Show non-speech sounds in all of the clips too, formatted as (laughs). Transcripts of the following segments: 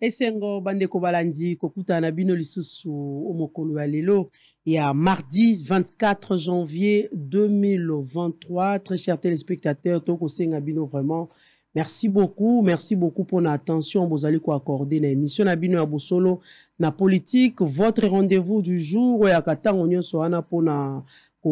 esengo bandeko balandi kokutana na bino lisusu omokolo ya lelo ya mardi 24 janvier 2023 très cher téléspectateur tokosenga bino vraiment merci beaucoup merci beaucoup mpona attention bozali koaccorde na émission na bino ya bosolo na politique votre rendez-vous du jour oyaka ntango nyonso wana mpona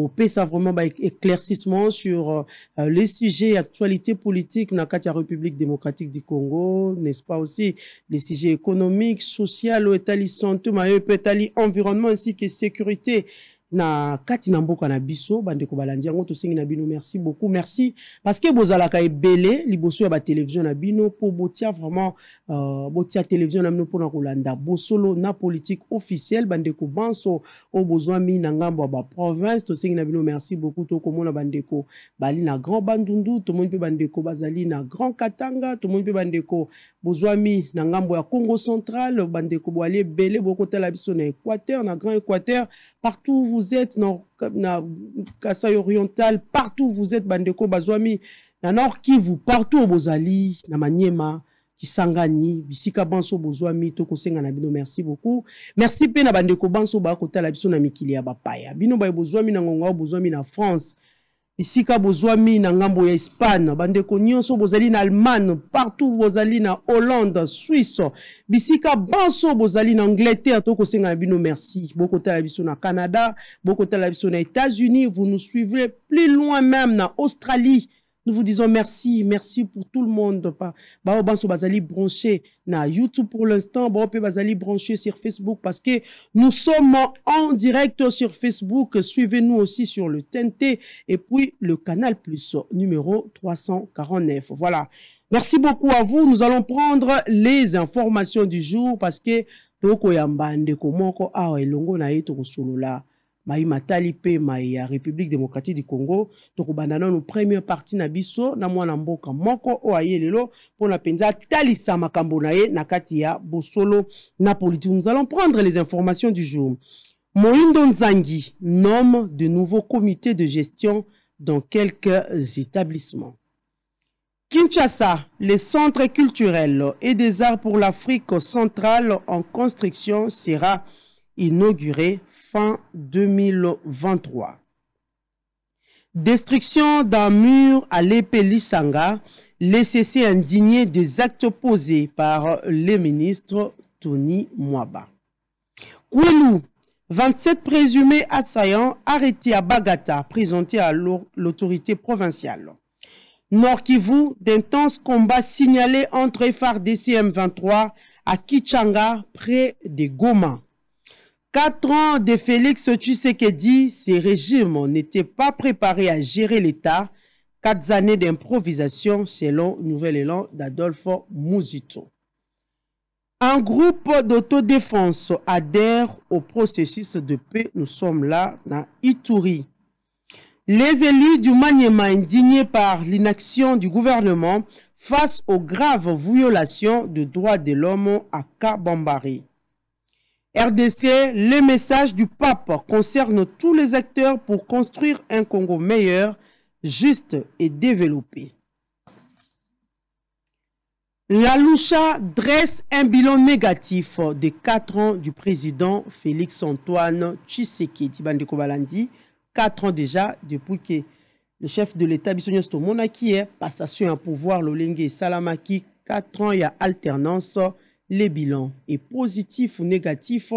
opesa vraiment ba éclaircissement sur euh, euh, les sujets actualité politique na kati ya République démocratique du Congo n'est-ce pas aussi les sujets économiques social etali santé mayo etali environnement ainsi que sécurité na kati na mboka na biso bandeko balandi yango tosengi na bino merci beaucoup merci parce que bozalaka ebele liboso ya batelevizio na bino mpo botia vraiment uh, botia televizio na bino mpona kolanda bosolo na politique officielle bandeko banso oyo bozwami na ngambo ya baprovince tosengi na bino merci beaucoup tokomona bandeko bali na grand bandundu tomoni mpe bandeko bazali na grand katanga tomoni mpe bandeko bozwami na ngambo ya congo central bandeko boali ebele bokotala biso na équateur na grand équateur partout vous êtes na, na kasai oriental partout vous êtes bandeko bazwami na nord kivu partout oyo bozali na maniema kisangani bisika banso bozwami tokosenga na bino merci beaucoup merci mpe na bandeko banso bakotala biso na mikili ya bapaya bino baye bozwami na ngonga oyo bozwami na france bisika bozwami na ngambo ya espagne bandeko nyonso bozali na allemagne partout bozali na hollande swisse bisika banso bozali na angleterre tokosenga na bino merci bokotala biso na canada bokotala biso na états-unis vous nous suivrez plus loin même na australie Nous vous disons merci, merci pour tout le monde. Bah, bazali branché na YouTube pour l'instant, bah, bazali branché sur Facebook parce que nous sommes en direct sur Facebook. Suivez-nous aussi sur le TNT et puis le canal plus numéro 349. Voilà. Merci beaucoup à vous. Nous allons prendre les informations du jour parce que Maïma pe ya République démocratique du Congo tokobanda no premier parti na biso na mwana mboka moko oyelelo lelo Pona Penza, makambo na ye bosolo na nous allons prendre les informations du jour moindo nzangi nomme de nouveau comité de gestion dans quelques établissements Kinshasa, le centre culturel et des arts pour l'Afrique centrale en construction sera inauguré 2023. Destruction d'un mur à l'épée Lissanga, les indigné des actes posés par le ministre Tony Mwaba. Kouilou, 27 présumés assaillants arrêtés à Bagata, présentés à l'autorité provinciale. Nord Kivu, d'intenses combats signalés entre FARDC M23 à Kichanga, près de Goma. Quatre ans de Félix Tshisekedi, ces régimes n'étaient pas préparés à gérer l'État. Quatre années d'improvisation selon Nouvel Élan d'Adolfo Mouzito. Un groupe d'autodéfense adhère au processus de paix. Nous sommes là dans Ituri. Les élus du Maniema indignés par l'inaction du gouvernement face aux graves violations de droits de l'homme à Kabambari. RDC, le message du pape concerne tous les acteurs pour construire un Congo meilleur, juste et développé. La dresse un bilan négatif des quatre ans du président Félix-Antoine Tshisekedi Bandeko Kobalandi. Quatre ans déjà depuis que le chef de l'État Bissonio Stomona est passation à pouvoir l'Olenge Salamaki. Quatre ans, il y a alternance le bilan est positif ou négatif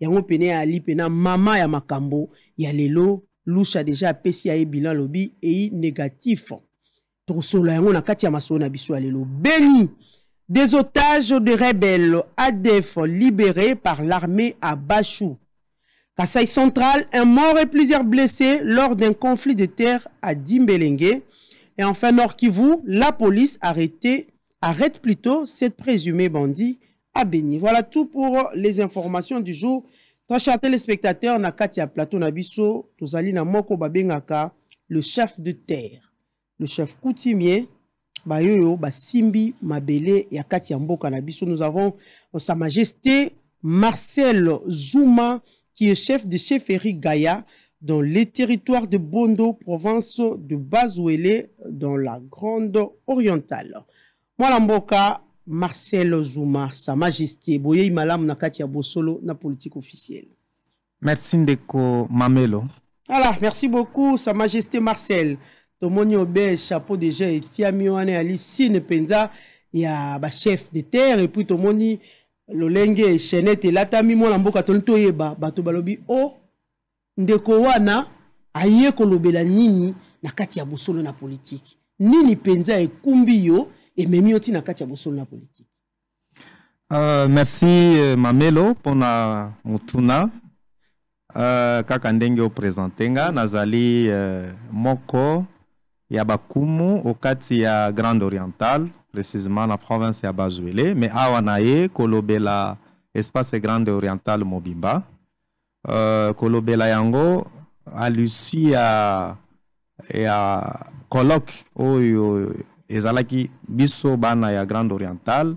yango pene ali pena mama ya makambo ya lelo lusha déjà Pesia e bilan lobi e y négatif tokosola yango na kati ya masolo na biso beni des otages de rebelles Adef libérés par l'armée à Bachou. Kassai central, un mort et plusieurs blessés lors d'un conflit de terre à Dimbelengue. Et enfin, Nord Kivu, la police arrêtée, arrête plutôt cette présumée bandit à Béni. Voilà tout pour les informations du jour. Très chers téléspectateurs, na Katia Plateau Moko Babengaka, le chef de terre, le chef coutumier, Bayoyo, Mabele et Katia Mboka Nous avons Sa Majesté Marcel Zouma, qui est chef de chefferie Gaïa, dans les territoires de Bondo, province de Bazouélé, dans la Grande Orientale. Moi, mboka marcel zuma sa majesté boyei malamu na kati ya bosolo na politique officielle merci ndeko mamelo voilà merci beaucoup sa majesté marcel tomoni obe chapeau déjà etiami wana ya lisine mpenza ya bachef de terre epuis tomoni lolenge chenete elatami mwana mboka toni toyeba bato balobi o oh, ndeko wana aye kolobela nini na kati ya bosolo na politike nini mpenza ekumbi yo Et même ntina kati ya bosolo na politique. Euh, merci euh, mamelo pour mutuna. Euh, kaka ndenge présenté nga nazali euh, moko ya bakumu okati ya grande orientale précisément la province ya bazwele Mais awa na kolobela espace Grand Oriental, mobimba Euh, kolobela yango à, et à colloque oyo ezalaki biso bana ya grande orientale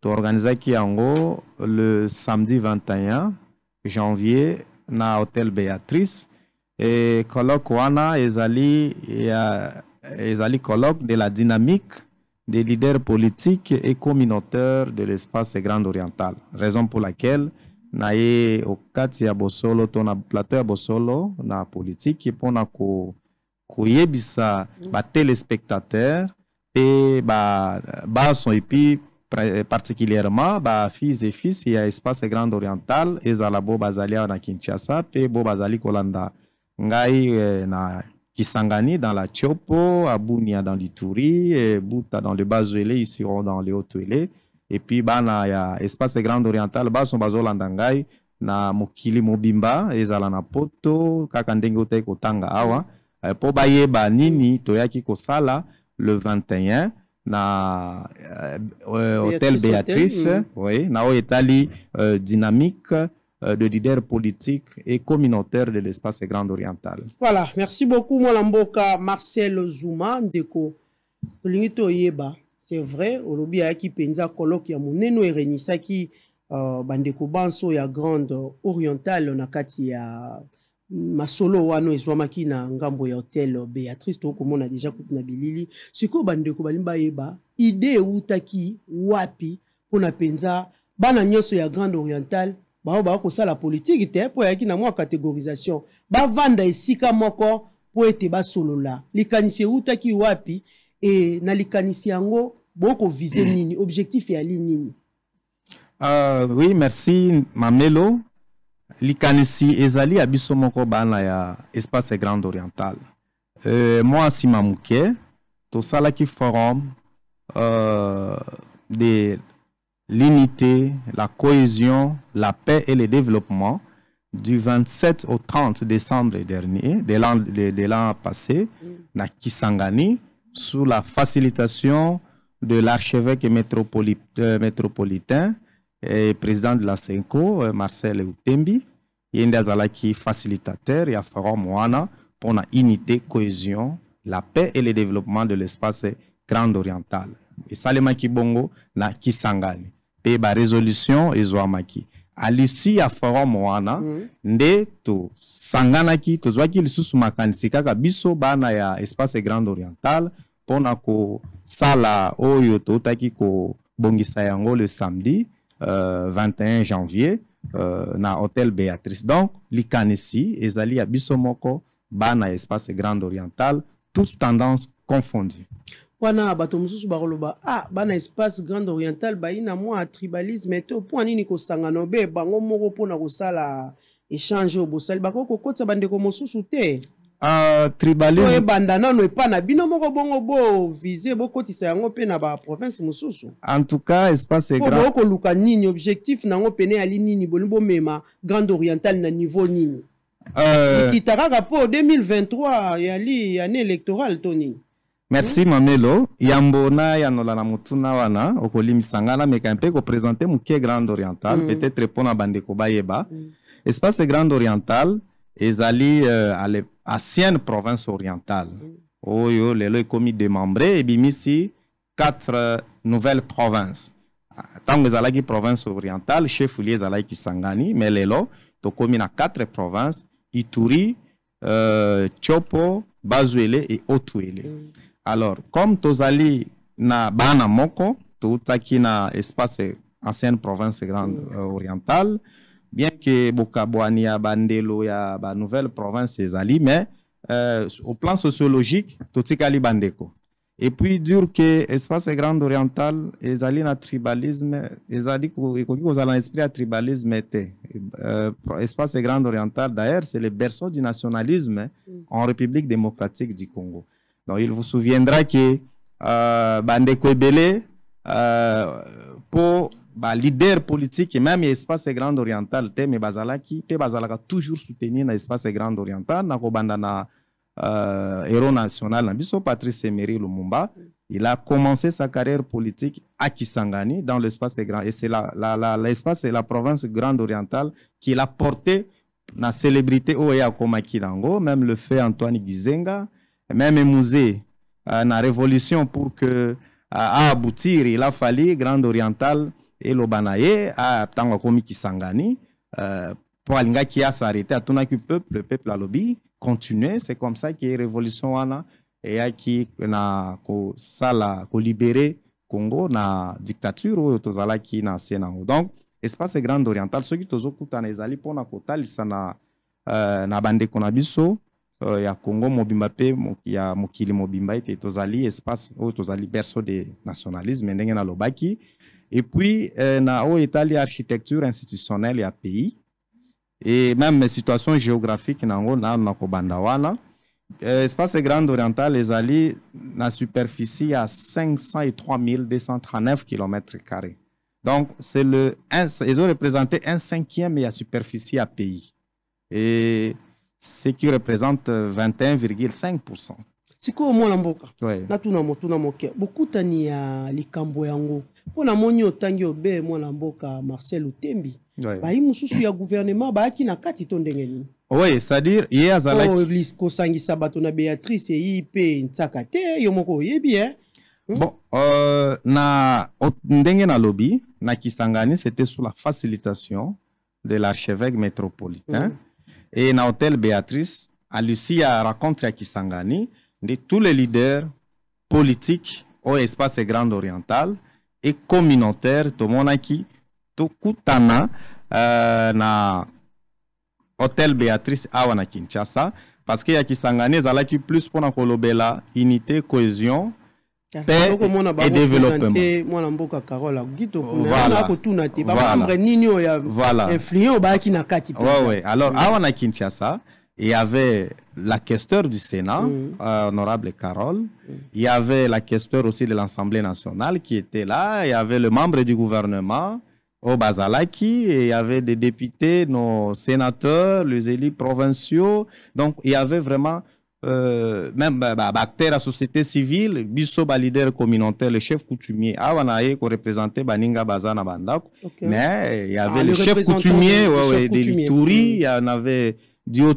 toorganizaki organisée le samedi 21 janvier na l'hôtel béatrice et colloque wana ezali ya ezali colloque de la dynamique des leaders politiques et communautaires de l'espace grande orientale raison pour laquelle na au okati ya bosolo to na plateau ya bosolo na pour que koyebisa ko, ko et bah, bah son épi particulièrement bah fils et fils il y a espace grande oriental et zalabo basali na Kinshasa pe bo bazali kolanda ngai eh, na Kisangani dans la Tchopo, à Bunia dans l'Ituri, eh, Bouta dans le Bazuele, ils seront dans le Haut-Tuele. Et puis, bah, na, a espace grand oriental, bah, son bazo landangai, na mokili mobimba, ezala na poto, kakandenge ote kotanga awa. Eh, po baye ba nini, toyaki kosala, sala, le 21 à l'hôtel Béatrice, Béatrice oui, Itali euh, dynamique euh, de leader politique et communautaire de l'espace grand Orientale. Voilà, merci beaucoup Molamboka Marcel Zouman ndeko. Tolingi yeba, c'est vrai, olobi qui penza colloque ya moneno erenisaki euh, bandeko banso ya Grande Orientale na kati ya masolo wana ezwamaki na ngambo ya hotel beatrice tokomona deja kutu na bilili sikoyo bandeko balingi bayeba ide ewutaki wapi mpona mpenza bana nyonso ya grande orientale bango baa kosala politike te mpo ayaki na mwa catégorisation bavanda esika moko mpo ete basolola likanisi ewutaki wapi e na likanisi yango bokovize nini objectif eyali nini uh, oui merci mamelo likanisi ezali abiso moko bana espace grande oriental euh, mwasi mamuke tosalaki forum euh, de l'unité la cohésion la paix et le développement du 27 au 30 décembre dernier de l'an passé dans Kisangani sous la facilitation de l'archevêque euh, métropolitain et eh, président de la CENCO, eh, Marcel Utembi, yende azalaki facilitateur ya forum pour la unité cohésion la paix et le développement de l'espace grand oriental Et esalemaki bongo na kisangani mpe barésolution ezwamaki ici à forum wana mm -hmm. nde tosanganaki tozwaki lisusu makanisi kaka biso bana ya espace grand oriental ko sala oyo ko bongisa yango le samedi 21 euh, janvier euh, na hôtel Béatrice donc likanisi ezali à Bissomoko, moko bana espace Grand Oriental. Toutes tendances confondue wana bato mosusu ah bana espace grand oriental, bayi mo mwa tribalisme au point nini sangano be bango moko ko sala échange bako ko bakoki kokotisa bandeko mosusu te Uh, tribalisme bandana, nano pas na bino moko bongo bo bovize bokotisa yango mpe na province mususu. en tout cas espace est grand. luka nini objectif nango pene yali nini bolingi bomema grande orientale na niveau nini euh... ikita kaka rapport 2023 yali année électorale Tony. merci hmm? mamelo yambo nayanola na motuna wana okolimisa ngai nameka mpe kopresente moke grande orientale mm. peut-être mpo bandeko bayeba mm. espace grande orientale ezali euh, ancienne province orientale oyo oh, lelo et et ici, quatre euh, nouvelles provinces ntango ah, province orientale chef uli Sangani. kisangani me lelo ont quatre provinces ituri euh, tiopo bazuele et otuele mm. alors comme tozali na bana moko toutaki na espace ancienne province grande mm. euh, orientale bien que Bokaboani a Bandelo, il y a nouvelle province ali mais euh, au plan sociologique, tout ali Bandeko. Et puis, dur que l'espace grand oriental, ils n'a tribalisme. le tribalisme, qui allaient un esprit euh, à tribalisme était. L'espace est grand oriental, d'ailleurs, c'est le berceau du nationalisme en République démocratique du Congo. Donc, il vous souviendra que euh, Bandeko Ebélé euh, pour ba leader politique et même espace grande orientale te me qui toujours soutenu l'espace espace grande orientale na euh, héros national Patrice Emery Lumumba il a commencé sa carrière politique à Kisangani dans l'espace grand et c'est l'espace et la province grande orientale qui l'a porté na célébrité oya komakilango même le fait Antoine Gizenga même musée euh, na révolution pour que à euh, aboutir il a fallu grande orientale elobanaye a tango komi kisangani euh, poalinga ki asarete atunaki peuple le peuple lobby continuer, c'est comme ça que révolution a qui na ko libérer congo na dictature oyo qui na nse donc espace grande orientale soki tozokutana ezali mpona kotalisa na, uh, na bandeko na biso euh, ya congo mobimba mpe ya mokili mobimba et tozali espace oyo tozali berceau de nationalisme ndenge lobaki et puis, euh, Nao y a architecture institutionnelle et pays. Et même situation géographique, Nango, na Nakobandawana. Euh, espace grand-oriental les alliés, la superficie à 503 239 km. Donc, c'est le, ils ont représenté un cinquième de la superficie à pays. Et ce qui représente 21,5%. Euh, c'est sikoyo mwana mboka natuna motuna moke bokutani ya likambo yango mpo namoni otangi obe mwana mboka marcel utembi bayi mosusu ya bah qui na kati to ndenge oui c'est-à-dire à azalaki oh, kosangisa bato na béatrice eyi mpe et IP yo yomoko oyebi e bon euh, na ndenge na Kisangani c'était sous la facilitation de l'archevêque métropolitain mm -hmm. et na hôtel béatrice alusi a rencontré à kisangani de tous les leaders politiques au espace grand Oriental et communautaire tomonaki tokutana euh, na Hotel Béatrice à y Kinshasa qui s'engagent l'a qui plus unité cohésion carole te Voilà. influent na kati alors kinshasa il y avait la questeur du Sénat, mm. euh, honorable Carole. Mm. Il y avait la questeur aussi de l'Assemblée nationale qui était là. Il y avait le membre du gouvernement, Obazalaki. Et il y avait des députés, nos sénateurs, les élus provinciaux. Donc, il y avait vraiment euh, même bah, bah la société civile, Bissot, communautaire, le chef coutumier, awanaye qui représentait Baninga Bazana Bandak. Mais il y avait ah, le, chef coutumier, mm. il y en avait dio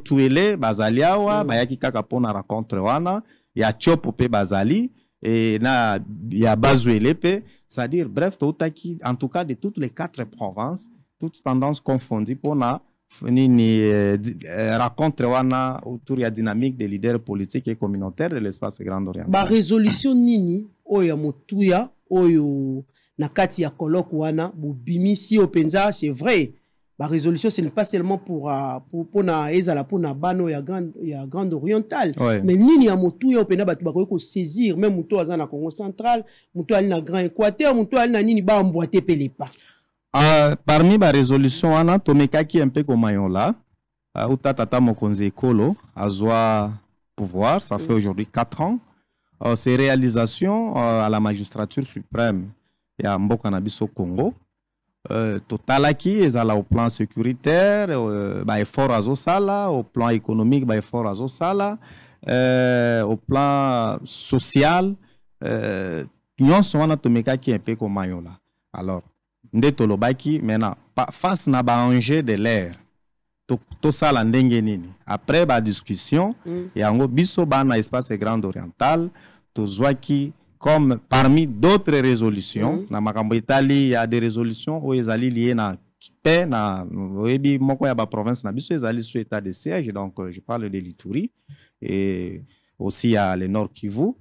bazali awa mm. bayaki kaka mpona rencontre wana ya tiopo mpe bazali et na ya bazwele mpe c'est-à-dire bref toutaki en tout cas de toutes les quatre provinces toutes tendances confondues mpona nini eh, eh, rencontre wana autour ya dynamique des leaders politiques et communautaires de l'espace grand orient résolution nini oyo ya motuya oyo na kati ya colloque wana bobimisi bimisi mpenza c'est vrai la résolution, ce n'est pas seulement pour euh, pour pour na ezala pour na bano ya grande ya grande orientale, ouais. mais nini ya motu ya opena batu bakoki ko saisir même muto aza na Congo central, muto ali na Grand Équateur, muto ali na nini ba emboîter pele pas. Uh, parmi ba résolution wana tomekaki un peu comme là, uh, uta tata mokonzi ekolo azwa pouvoir ça fait aujourd'hui 4 ans oh, ces réalisations euh, à la magistrature suprême ya mboka na biso Congo euh, total euh, totalaki la au plan sécuritaire euh, ba effort azosala au plan économique ba effort azosala euh, au plan social euh, nyonso wana tomekaki mpe komayola alors nde tolobaki maintenant face na angé de l'air to to ndenge nini après badiscussion mm. yango biso bana espace grande orientale tozwaki comme parmi d'autres résolutions na il y a des résolutions où ils allaient lier la paix na oyebi moko ya province, na biso ezali sous état de siège donc euh, je parle de l'Itourie, et aussi à le Nord Kivu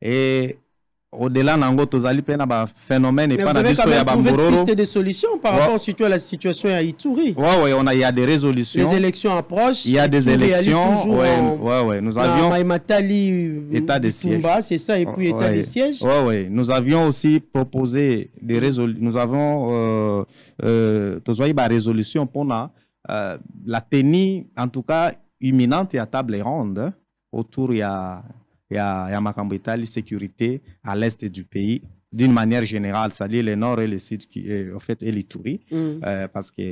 et au-delà nango tozali pe na y pas na biso ya des solutions par rapport à la situation à ituri Oui, ouais, on a, y a des résolutions les élections approchent il y a des élections ouais, oui, ouais, nous avions état de siège c'est ça et puis état de siège ouais, nous avions aussi proposé des résolutions nous avons euh, euh, tozwaki barésolution résolution pour euh, la tenue en tout cas imminente à table ronde hein, autour a. Il y a à sécurité à l'est du pays d'une manière générale, c'est-à-dire le nord et le sud, qui, en euh, fait, et l'Itourie, mm. euh, parce que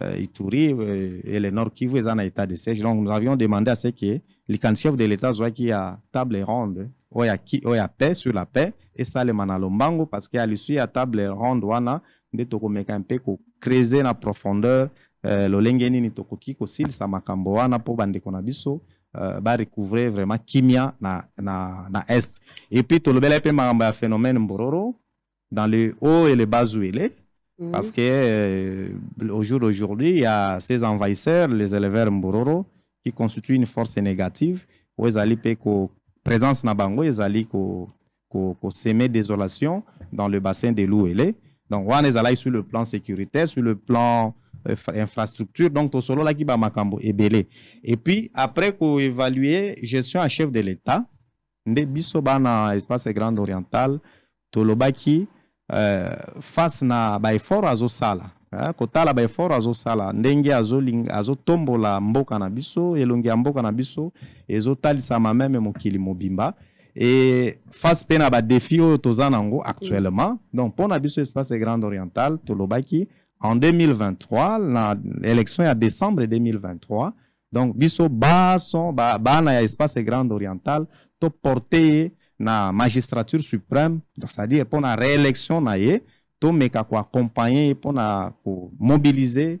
euh, euh, et le nord qui est en état de siège. Donc, nous avions demandé à ce que les chef de l'État soient qui a table ronde, où qui y a, paix sur la paix, et ça, le manalombango, parce qu'à l'issue, il y a table ronde, wana, de tokomeka un peu, creuser la profondeur, euh, lolengeni ni tokoki, kosil, sa makambo, wana, po bande konabiso, euh, va recouvrir vraiment kimia na, na, na est le tolobela pe m'a un phénomène mbororo dans le haut et le bas il est, mhm. parce que euh, jour d'aujourd'hui il y a ces envahisseurs les éleveurs mbororo qui constituent une force négative ont pe la présence na bango ko semer désolation dans le bassin de l'ouélé donc est allé sur le plan sécuritaire sur le plan euh, infrastructure donc tosolo la kiba makambo Belé et puis après qu'on évaluer gestion à chef de l'état des biso bana espace grande orientale tolobaki euh, face na ba effort azosala eh, hein, kotala ba effort azosala ndenge azolinga azotombola mboka na biso elongi kanabiso mboka na biso ezotalisama meme mokili mobimba et face pe na ba oyo toza actuellement donc pour na espace grande orientale tolobaki en 2023, l'élection est à décembre 2023. Donc, biso y bas bana ya espace grand oriental to porter na magistrature suprême, c'est-à-dire pour la réélection na ye, accompagner pour na mobiliser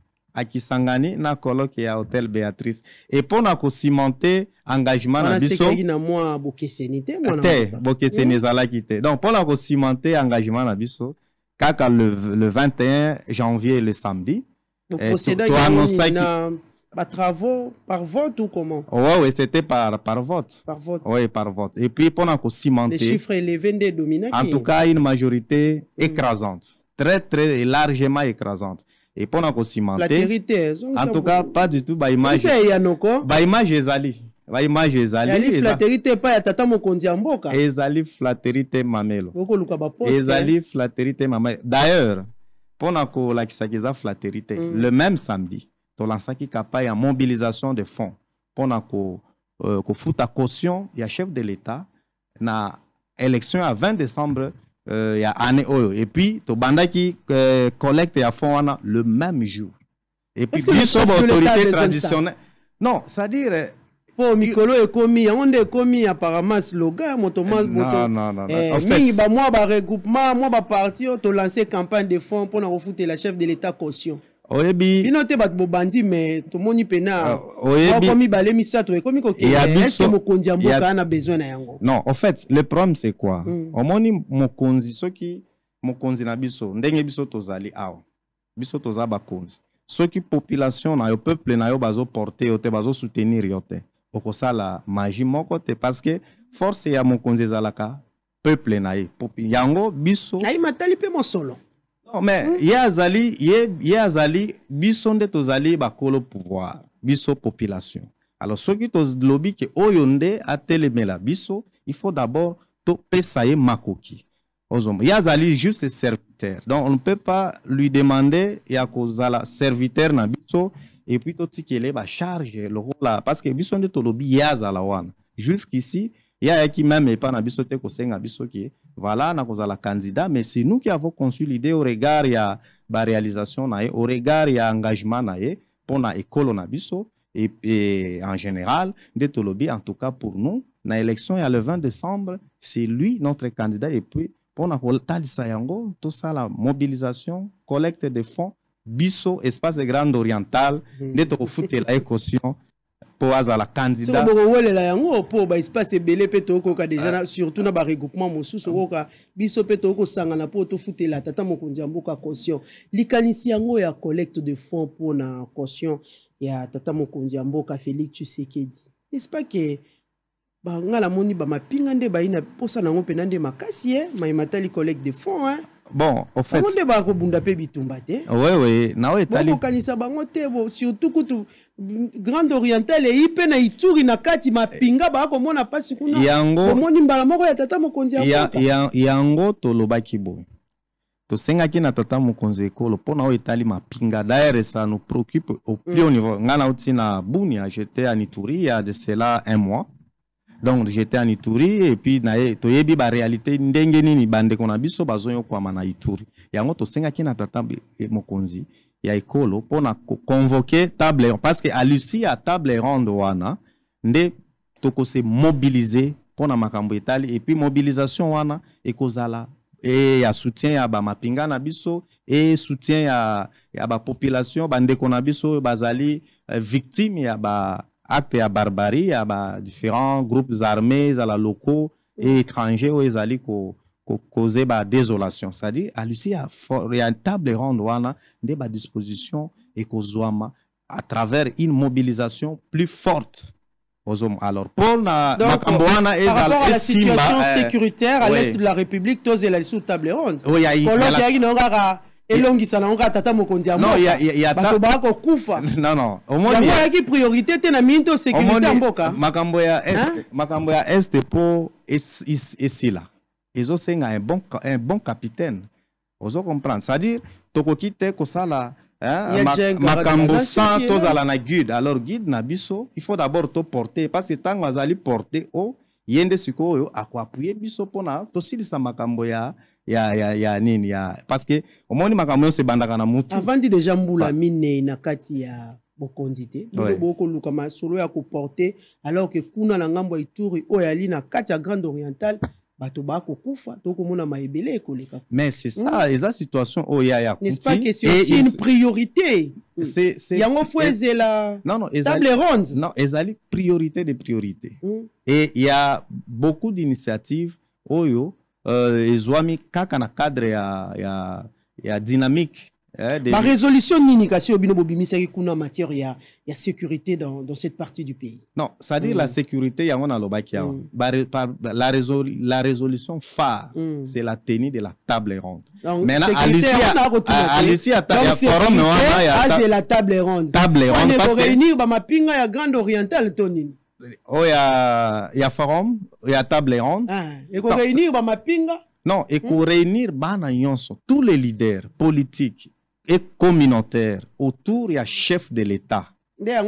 akisangani na koloke ya hotel beatrice Et na kosimante engagement na biso te hmm? te donc pour na engagement na biso kaka le, le 21 janvier le samedi eh, toanonsaki par travaux par vote ou comment Oui, ouais, c'était par, par vote. Par vote. Oui, par vote. Et puis, pendant qu'on cimentait. Les chiffres élevés des dominants. En tout cas, une majorité hmm. écrasante. Très, très largement écrasante epona kosimante hein, en tout cas pas du tout bah, image, ezali image, ezali La flatterie pas, ya tata mon ya mboka ezali flateri mamelo ezali hein. flatterie mamelo d'ailleurs pendant que la flateri te mm. le même samedi qui y a mobilisation de fonds pendant euh, kofuta euh, ko caution y a chef de l'état na élection à 20 décembre euh, et ya ane oyo epuis tobandaki euh, collecte ya fond wana le même jour epuis biso autorité traditionnelle non c'est-à-dire po euh, mikolo commis, on est commis, apparemment slogan euh, eh, moto bah, Moi, vais partir, je vais lancer une campagne de fonds pour refouter la chef de l'état caution oyebi bino te bato bobandi me tomoni mpena moko ah, mibale misato ekomi kokeyaeske mokonzi ya mboka ana besoin na yango non en fait le problème c'est quoi mm. omoni mokonzi soki mokonzi na biso ndenge biso tozali awa biso toza bakonzi soki population na yo peuple na yo bazoporte yo te bazosoutenir yo te okosala magie moko te parce que force ya mokonzi ezalaka peuple na ye yango biso nayima tali mpe mosolo mais ya hmm? zali ye zali bisonde to zali tozali bakolo pouvoir biso population alors soki tolobi ke oyo nde atelemela biso il faut d'abord topesa ye makoki ozombo ya zali juste serviteur donc on ne peut pas lui demander ya kozala serviteur na biso et puis le rôle là. parce que biso nde tolobi ye zala wana jusqu'ici qui même pas na biso te kosenga biso voilà la candidat mais c'est nous qui avons conçu l'idée au regard ya la réalisation, au regard ya engagement na l'école na école et, en général de lobby. en tout cas pour nous na élection ya le 20 décembre c'est lui notre candidat et puis pour Sayango, tout ça, la mobilisation collecte de fonds biso espace grande orientale nde mm. tokofutela la caution mpo azala candidat bokowelela yango mpo baespace ebele mpe tokoka deja surtout na baregroupement mosusu ah. okoka biso mpe tokosangana mpo tofutela tata mokonzi ya mboka caution likanisi yango ya collecte de fonds mpona caution ya tata mokonzi ya mboka félix tshisekedi nespa ke banga namoni bamapinga nde bayi na posa nango mpena nde makasi e eh. mayema tali collecte de fonds eh. bon au fait bango nde bakobunda mpe bitumba te wewe na oyo etalibokokanisa bango te bo surtout kutu grande orientale eyi mpe na ituri na kati mapinga bakomona mpasi kuna yango omoni mbala moko ya tata mokonzi ya, ya, yango tolobaki boye tosengaki na tata mokonzi ekolo mpona oyo etali mapinga daire ça nous préoccupe au plus haut niveau ngai nauti na bunia j'étais en ituri ya de cela un mois donc j'étais en ituri et puis naye toyebi baréalité ndenge nini bandeko na biso bazoyokwama na ituri yango tosengaki na tata e, mokonzi ya ekolo mpo na koconvoke table ronde parce que alusi ya table ronde wana nde tokose mobilize mpo na makambo etali et puis mobilisation wana ekozala e ya soutien ya bamapinga na biso e soutien ya, ya bapopulation bandeko na biso oyo bazali eh, victime ya ba acte à barbarie à bah, différents groupes armés à la locaux et étrangers qui ont causé ko, causer bah, désolation c'est-à-dire à y a une table ronde des nde bah, dispositions disposition causoama à travers une mobilisation plus forte alors pour na à la situation euh, sécuritaire à l'est de la République les sous table ronde elongisa nango kaka tata mokonzi ya mokabato baa kokufa yango ayaki priorité te na mini to sécurité ya mboka makambo ya este makambo ya este mpo esila ezosenga un bon, un bon capitaine ozo comprendre c'est-à-dire tokoki te kosala makambo sans tozala na guide alors guide na biso il faut d'abord toporte parce que ntango azali porte o oh, ye nde sikoyo akoapuye biso mpona tosilisa makambo ya ya, ya, ya nini ya parce que parceke omoni makambo nyonso bandaka na mutu avant dit déjà mbula mine na kati ya bokonzi te bilobo oui. okoluka masolo ya porter alors que kuna na ngambo ya o oyo ali na kati ya grande orientale bato bakokufa tokomona maebele ekoleka mais c'est ça mm. eza situation oyo oh, ya ya c'est kuti une priorité hmm. c'est c'est yango fo ezela table ronde non ezali priorité des priorités mm. et il y a beaucoup d'initiatives oyo oh, euh, ezwami kaka na cadre ya, ya, ya dynamique eh, résolution barésolution nini kasi obino bobimisaki kuna en matière ya, ya sécurité dans, dans cette partie du pays non c'est-à-dire la mm. sécurité yango nalobaki awa mm. ba, la, la résolution phare mm. c'est la tenue de la table ronde maintenant la table ronde table ronde parce que réunir mapinga ya grande orientale Tonin. Oh, y a ya forum ya table ronde ah, ba mapinga. non qu'on hmm? bana nyonso tous les leaders politiques et communautaires autour ya chef de l'état voilà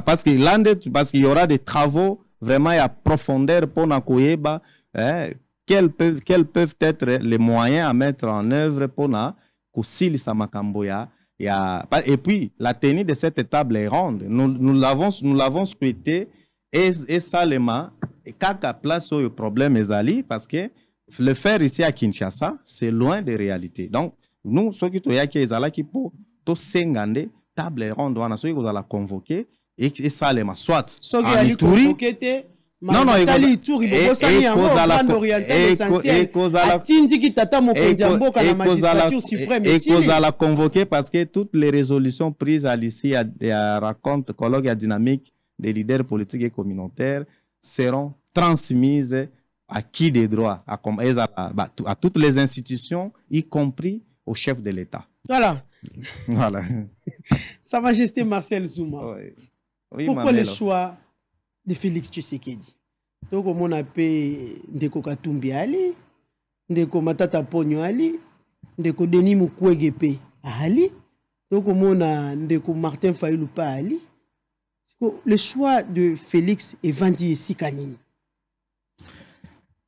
parce que l'Inde, parce qu'il y aura des travaux vraiment ya profondeur pour koyeba hein, quels quels peuvent être les moyens à mettre en œuvre pour mpona kosilisa makambo ya et puis, la tenue de cette table est ronde. Nous, nous l'avons souhaité et, et salement, et kaka place au problème parce que le faire ici à Kinshasa, c'est loin des réalités. Donc, nous, ceux qui sont qui pour tous table ronde, on a ceux qui la convoquer et, et salement. Soit, ceux qui non non tali faut la yango parce que toutes les résolutions prises à l'ici à raconte colloque la dynamique des leaders politiques et communautaires seront transmises à qui des droits à, à, à toutes les institutions y compris au chef de l'État voilà (laughs) voilà (laughs) sa majesté Marcel Zouma oui. Oui, pourquoi le choix de Félix Tshisekedi. Donc on a pe ndeko Katumbi ali, ndeko Matata Ponyo ali, ndeko Denis Mukwege pe ali. Donc on a ndeko Martin Fayulu pa ali. Le choix de Félix ici, Sikanini.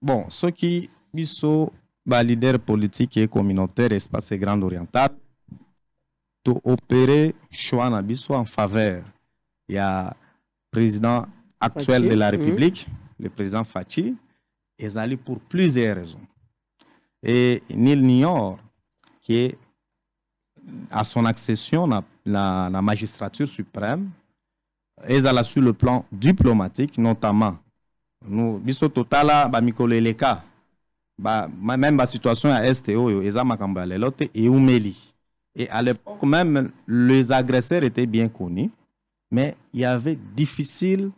Bon, ce qui biso le leader politique et communautaire espace Grande Orientat to opérer choix en faveur a président actuel de la mhm. République, le président Fachi, est allé pour plusieurs raisons. Et Nil qui est à son accession, à la, magistrature suprême est allé sur le plan diplomatique, notamment. Nous, biso totala, ba mikoleleka, ba, même la situation à Est et Et à l'époque même, les agresseurs étaient bien connus, mais il y avait difficile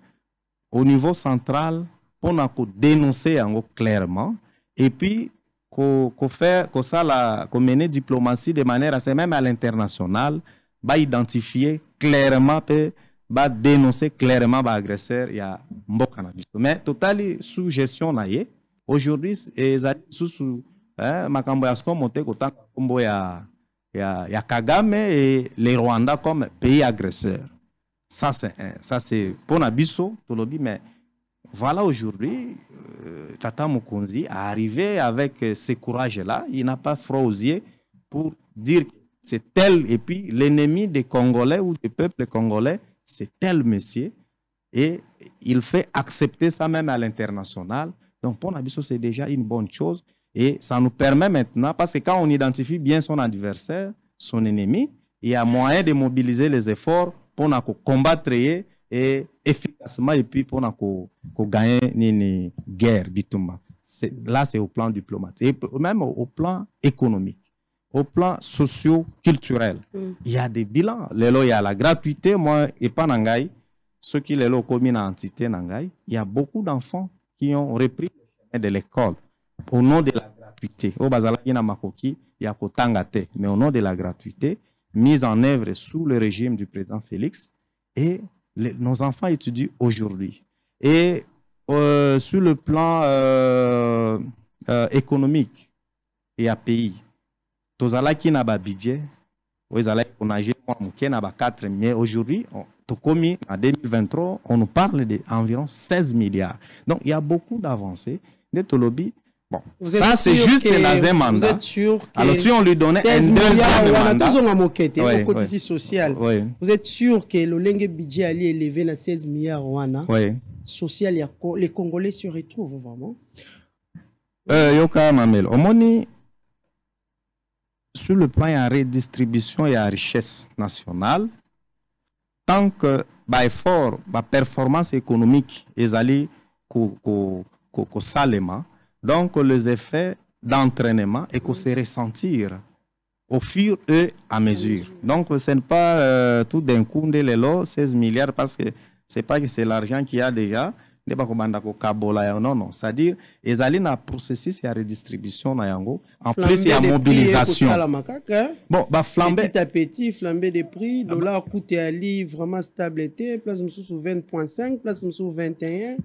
au niveau central pour nous dénoncer clairement et puis qu'on ko ko mène diplomatie de manière assez même à l'international identifier clairement va dénoncer clairement il ya mboka beaucoup biso mais total sous gestion aujourd'hui eh, sous sous hein makambo ya somo ya, ya, ya kagame et le rwanda comme pays agresseur ça, c'est pour Tolo Tolobi, mais voilà aujourd'hui, euh, Tata Mukunzi a arrivé avec euh, ce courage-là. Il n'a pas froid pour dire que c'est tel. Et puis, l'ennemi des Congolais ou du peuple congolais, c'est tel monsieur. Et il fait accepter ça même à l'international. Donc, pour Nabiso, c'est déjà une bonne chose. Et ça nous permet maintenant, parce que quand on identifie bien son adversaire, son ennemi, il y a moyen de mobiliser les efforts pour combattre combattre efficacement et puis gagner une guerre là c'est au plan diplomatique même au plan économique au plan socio-culturel mm. il y a des bilans il y a la gratuité moi et pas ce ceux qui l'ont commis entité l'entité il y a beaucoup d'enfants qui ont repris de l'école au nom de la gratuité au mais au nom de la gratuité mise en œuvre sous le régime du président Félix et nos enfants étudient aujourd'hui. Et euh, sur le plan euh, euh, économique et à pays, tozalaki na budget, na 4 mais aujourd'hui, en 2023, on nous parle d'environ 16 milliards. Donc, il y a beaucoup d'avancées. Netolobi, Bon, ça c'est juste que sûr que Alors si on lui donnait un deuxième mandat, social. Vous êtes sûr que le budget allait élevé à 16 milliards wana? Oui. Social les Congolais se retrouvent vraiment. Euh, yoka au moins, sur le plan de la redistribution et la richesse nationale, tant que par effort, la performance économique est allée qu'au salement, donc, les effets d'entraînement et qu'on se ressentir au fur et à mesure. Donc, ce n'est pas euh, tout d'un coup de lots 16 milliards, parce que c'est pas que c'est l'argent qu'il y a déjà. Ne pas non non, c'est-à-dire ils allaient dans processus et la redistribution en plus il y a mobilisation. Hein. Bon, bah flamber petit à petit, flamber des prix, ah bah. dollar coûté à livre vraiment stabilité, place sous 20.5, place sous 21.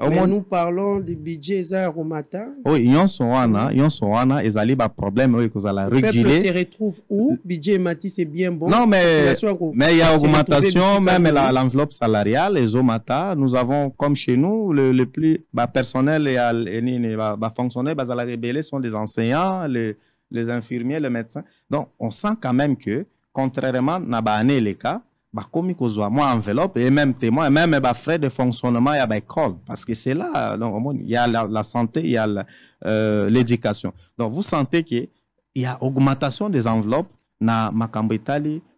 Mais nous parlons du budget ça au matin. Oui, ils sont wana, ils sont wana, ils allaient problème, oui, qu'ils allaient réguler. Le peuple se retrouve où? Budget mati c'est bien bon. Non, mais, mais il y a augmentation, même l'enveloppe salariale, les mata nous avons, comme chez nous, le, plus, bah, personnel et, bah, bah, fonctionnel, bah, à la sont les enseignants, les, les infirmiers, les médecins. Donc, on sent quand même que, contrairement à, bah, les cas, bakomi kozwa moi enveloppe et même témoin même eh bah, frais de fonctionnement y a école parce que c'est là il y a la, santé il y a euh, l'éducation donc vous sentez que il y a augmentation des enveloppes na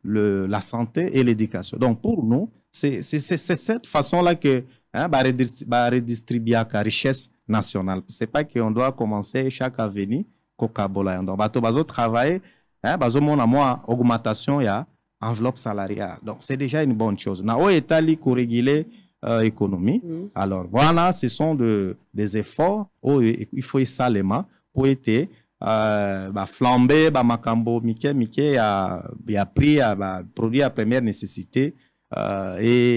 le la santé et l'éducation donc pour nous c'est cette façon là que hein, bah, bah, redistribuer la richesse nationale c'est pas qu'on doit commencer chaque avenir kokabola donc bato bazo travailler hein bazo mona une augmentation y a enveloppe salariale. Donc, c'est déjà une bonne chose. Nao Etali Koregile euh, économie. l'économie. Mm. Alors, voilà, ce sont de, des efforts. où oh, il faut mains pour être euh, bah, flambé, Mickey bah, makambo, mike, mike, a, a pris, a, produit à première nécessité. Euh, et,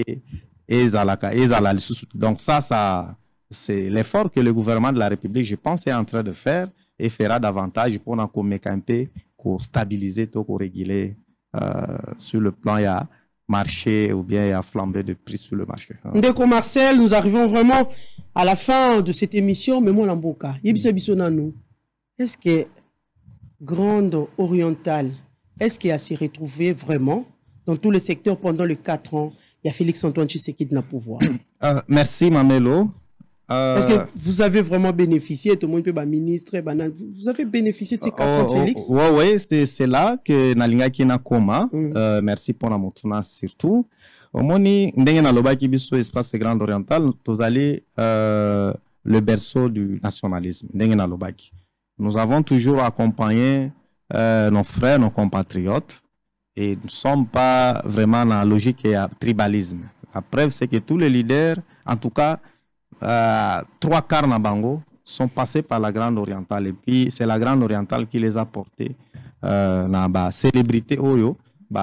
et ont et Donc, ça, ça, c'est l'effort que le gouvernement de la République, je pense, est en train de faire et fera davantage pour pour stabiliser, pour réguler euh, sur le plan, il y a marché ou bien il y a flambé de prix sur le marché. Ndeko Marcel, nous arrivons vraiment à la fin de cette émission, mais moi, nous. est-ce que Grande Orientale, est-ce qu'il a s'y retrouvé vraiment dans tous les secteurs pendant les quatre ans Il y a Félix-Antoine Tshisekedi qui pouvoir. Euh, merci, Mamelo. Est-ce que euh, vous avez vraiment bénéficié, tout le monde peut être bah, ministre, bah, vous avez bénéficié de ces quatre oh, oh, Félix. Oui, oh, oui, ouais, c'est là que Nalinga qui est mm. euh, merci pour la montre, surtout. Omoni, ndenge biso l'espace grand oriental, nous euh, le berceau du nationalisme, Nous avons toujours accompagné nos frères, nos compatriotes, et nous ne sommes pas vraiment dans la logique et le tribalisme. La preuve, c'est que tous les leaders, en tout cas, euh, trois quarts nabango bango sont passés par la Grande Orientale. Et puis, c'est la Grande Orientale qui les a portés euh, na ba célébrité oyo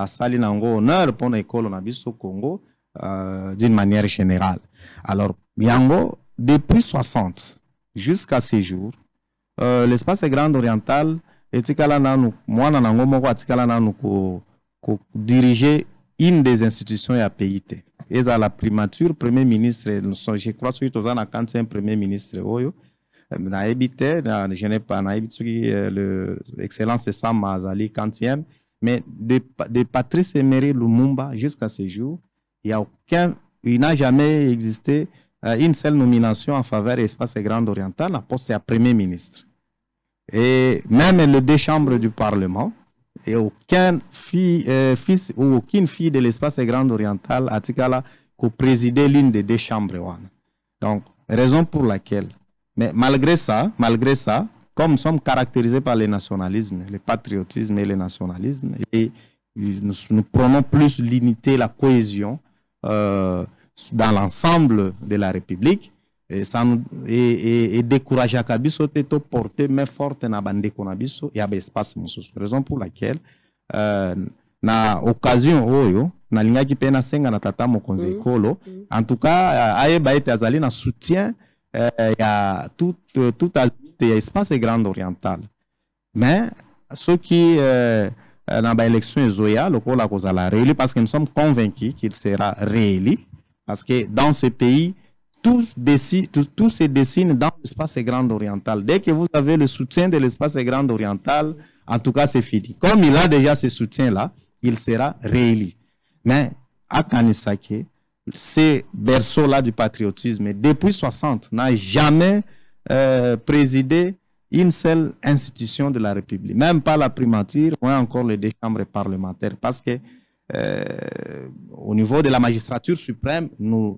sali nango honneur pour on na biso au Congo euh, d'une manière générale. Alors, yango depuis 60 jusqu'à ces jours, euh, l'espace Grande Orientale la nanu moi ko, ko diriger une des institutions est à PIT. Et à la primature, premier ministre, je crois que c'est un premier ministre. Je n'ai pas euh, l'excellence c'est Sam Azali e Mais de, Patrice Emery Lumumba jusqu'à ce jour, il n'y a n'a jamais existé euh, une seule nomination en faveur de l'espace Grande Orientale, la poste est à premier ministre. Et même les deux chambres du Parlement, et aucun euh, fils ou aucune fille de l'espace Grande Orientale à Tikala co présider l'une des deux chambres. Donc, raison pour laquelle. Mais malgré ça, malgré ça, comme nous sommes caractérisés par le nationalisme, le patriotisme et le nationalisme, et nous, prenons plus l'unité, la cohésion euh, dans l'ensemble de la République, et ça et et à ka biso te to mais forte na bandeko na biso e espace raison pour laquelle euh, na occasion oyo ki pena senga na tata mokonzi mm. Mm-hmm. ekolo mm-hmm. en tout cas ayeba ete azali na soutien euh, ya tout, euh, tout azite ya espace grande orientale mais qui euh, euh rôle à cause à la réélu parce que nous sommes convaincus qu'il sera réélu parce que dans ce pays tout, se dessine dans l'espace grand oriental. Dès que vous avez le soutien de l'espace grand oriental, en tout cas, c'est fini. Comme il a déjà ce soutien-là, il sera réélu. Mais à Kanisake, ce berceau là du patriotisme, depuis 60, n'a jamais euh, présidé une seule institution de la République, même pas la primature ou encore les deux chambres parlementaires, parce que euh, au niveau de la magistrature suprême, nous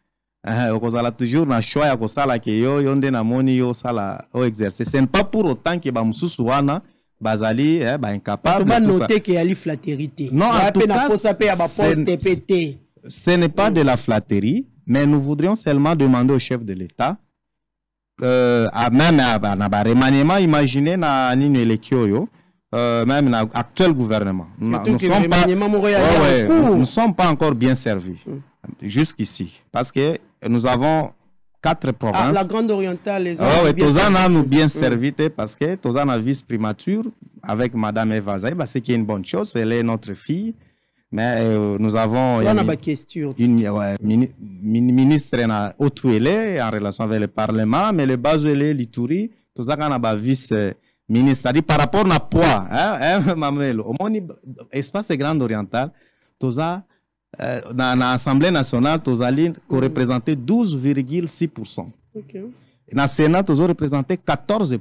okozala toujours na choix ya kosala ke yo yo nde namoni yo osala oexerce ce n'est pas pour autant ke bamosusu wana bazali eh, baincapableote ke yali flatterie te nonpe na posa mpe ya ba poste te ce n'est pas de la flatterie mais nous voudrions seulement demander au chef de l'état euh, même na baremaniement imaginer na nini le oyo euh, même l'actuel gouvernement nous ne sommes, pas, ouais, sommes pas encore bien servis mm. jusqu'ici parce que nous avons quatre provinces. Ah, la Grande Orientale, les ah autres. Ah, oui, a nous bien mm. servi parce que une vice-primature avec Madame Eva Zaïba, ce qui est une bonne chose. Elle est notre fille. Mais euh, nous avons a une, question, une ouais, mini, ministre en relation avec le Parlement, mais le bazuele l'Itouri, tout ça qu'on a vice ministre. C'est-à-dire par rapport à poids, hein, hein, (laughs) au moins espace grand oriental, tout euh, dans l'Assemblée Assemblée nationale Tosaline mhm. représentait 12,6 Dans le Sénat représentait 14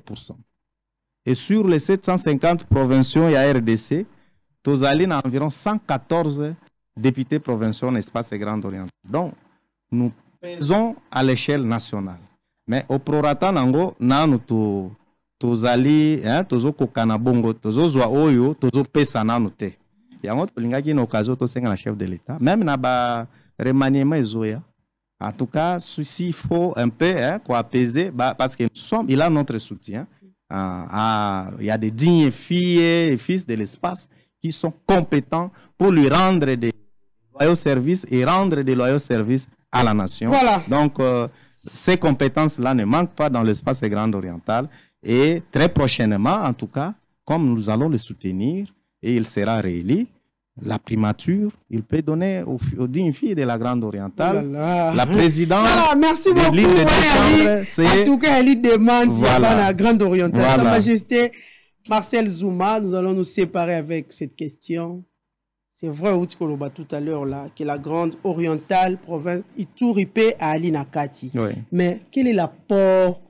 et sur les 750 y et RDC Tosaline a environ 114 députés provinciaux en espace et Grande Orient donc nous pesons à l'échelle nationale mais au prorata nango tous les gens qui ont été en oyo nanu te il y a une occasion faire un chef de l'état même na baremaniement ezoya en tout cas ceci il faut un peu hein, apaiser parce que nous il a notre soutien hein. ah, ah, il y a des dignes filles et fils de l'espace qui sont compétents pour lui rendre des loyaux services et rendre des loyaux services à la nation. Donc, euh, ces compétences-là ne manquent pas dans l'espace grand oriental. Et très prochainement, en tout cas, comme nous allons le soutenir, et il sera réélu, la primature, il peut donner aux, dignifié dignes filles de la Grande Orientale, oh la présidente voilà, ah, merci beaucoup, En tout cas, elle demande voilà. la Grande Orientale. Sa Majesté Marcel Zuma, nous allons nous séparer avec cette question. C'est vrai, Outkoloba, tout à l'heure, là, que la Grande Orientale, province paie à Alinakati. Mais quel est l'apport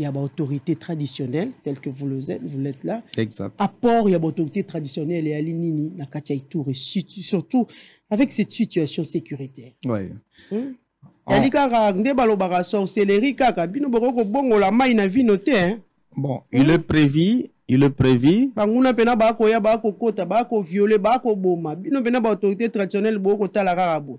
il y a une autorité traditionnelle, telle que vous l'êtes vous l'êtes là. Exact. Apport, il y a une autorité traditionnelle et à l'ININI, surtout avec cette situation sécuritaire. ouais Oui. Hum? Ah. yali kaka nde balobaka sorcellerie kaka bino bokokobongola mai na vino te hein. bon il est hmm? prévu il est prévu banguna mpena bakoya bakokota bakoviole bakoboma bino mpena autorité traditionnelle bokotala la boye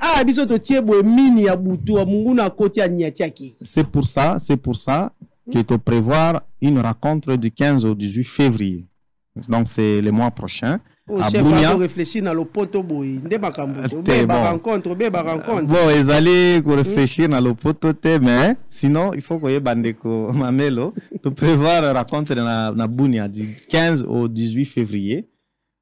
Ah, c'est pour ça, c'est pour ça qu'il faut prévoir une rencontre du 15 au 18 février. Donc c'est le mois prochain. On oh, à réfléchir dans le rencontre, rencontre. Bon, ils allaient réfléchir hmm. dans le mais sinon il faut que bandeko (laughs) mamelo pour prévoir rencontre na na Bounia du 15 au 18 février.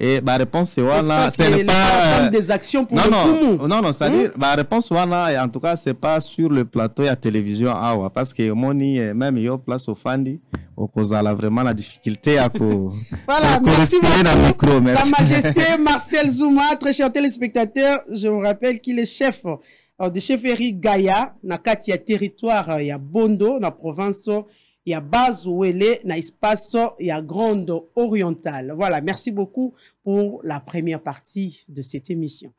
Et ma réponse, c'est voilà. Ce n'est pas. des actions pour non, non, non, non, c'est-à-dire, hmm? ma réponse, voilà, en tout cas, c'est pas sur le plateau et la télévision, parce que moni, même yo, place au Fandi, au a vraiment la difficulté à co. (laughs) voilà, merci beaucoup. Sa Majesté (laughs) Marcel Zouma, très chers téléspectateurs, je vous rappelle qu'il est chef euh, de chefferie Gaïa, dans le territoire, euh, ya Bondo, dans la province, ya Bazouele na espace ya Grande Orientale. Voilà, merci beaucoup pour la première partie de cette émission.